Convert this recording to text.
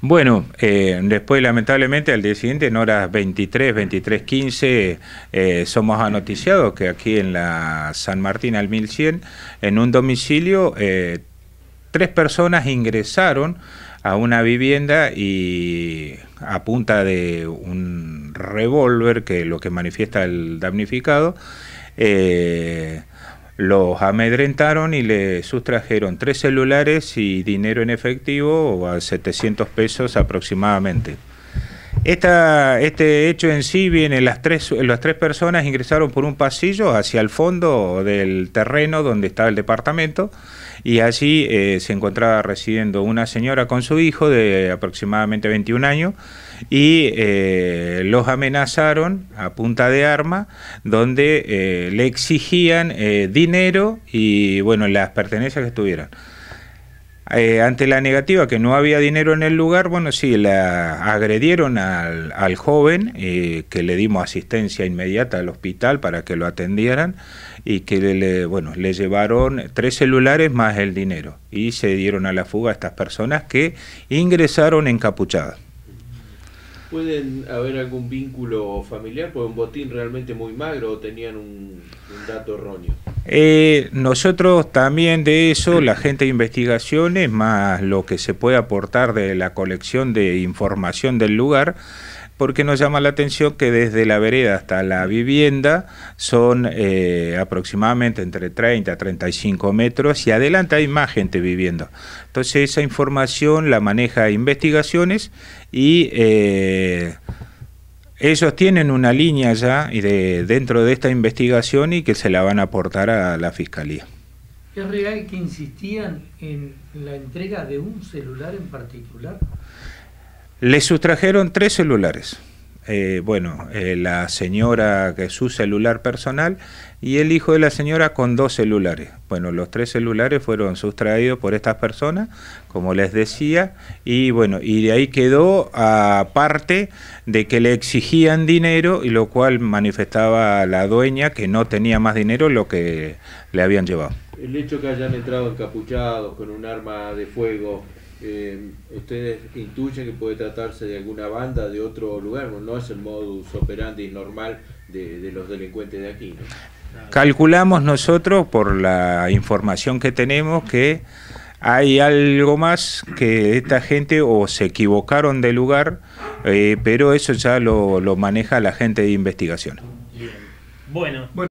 Bueno, eh, después lamentablemente al día siguiente, en horas 23, 23, 15, somos anoticiados que aquí en la San Martín al 1100, en un domicilio, eh, tres personas ingresaron a una vivienda y a punta de un revólver, que es lo que manifiesta el damnificado, eh, los amedrentaron y le sustrajeron tres celulares y dinero en efectivo a 700 pesos aproximadamente este hecho en sí viene, las tres, las tres personas ingresaron por un pasillo hacia el fondo del terreno donde estaba el departamento y allí eh, se encontraba residiendo una señora con su hijo de aproximadamente 21 años y eh, los amenazaron a punta de arma donde eh, le exigían dinero y bueno, las pertenencias que estuvieran. Eh, ante la negativa que no había dinero en el lugar, bueno, sí, la agredieron al, joven, eh, que le dimos asistencia inmediata al hospital para que lo atendieran y que le, bueno, le llevaron tres celulares más el dinero y se dieron a la fuga a estas personas que ingresaron encapuchadas. ¿Pueden haber algún vínculo familiar? Porque un botín realmente muy magro o tenían un dato erróneo. Eh, nosotros también de eso, la gente de investigaciones, más lo que se puede aportar de la colección de información del lugar, porque nos llama la atención que desde la vereda hasta la vivienda son eh, aproximadamente entre 30 a 35 metros y adelante hay más gente viviendo. Entonces esa información la maneja investigaciones y... Eh, ellos tienen una línea ya dentro de esta investigación y que se la van a aportar a la fiscalía. ¿Es real que insistían en la entrega de un celular en particular? Les sustrajeron tres celulares. Eh, bueno, eh, la señora que su celular personal y el hijo de la señora con dos celulares. Bueno, los tres celulares fueron sustraídos por estas personas, como les decía, y bueno, y de ahí quedó aparte de que le exigían dinero y lo cual manifestaba la dueña que no tenía más dinero lo que le habían llevado. El hecho que hayan entrado encapuchados con un arma de fuego eh, ustedes intuyen que puede tratarse de alguna banda de otro lugar, no es el modus operandi normal de, los delincuentes de aquí. Calculamos nosotros, por la información que tenemos, que hay algo más que esta gente o se equivocaron de lugar, eh, pero eso ya lo, maneja la gente de investigación. bueno.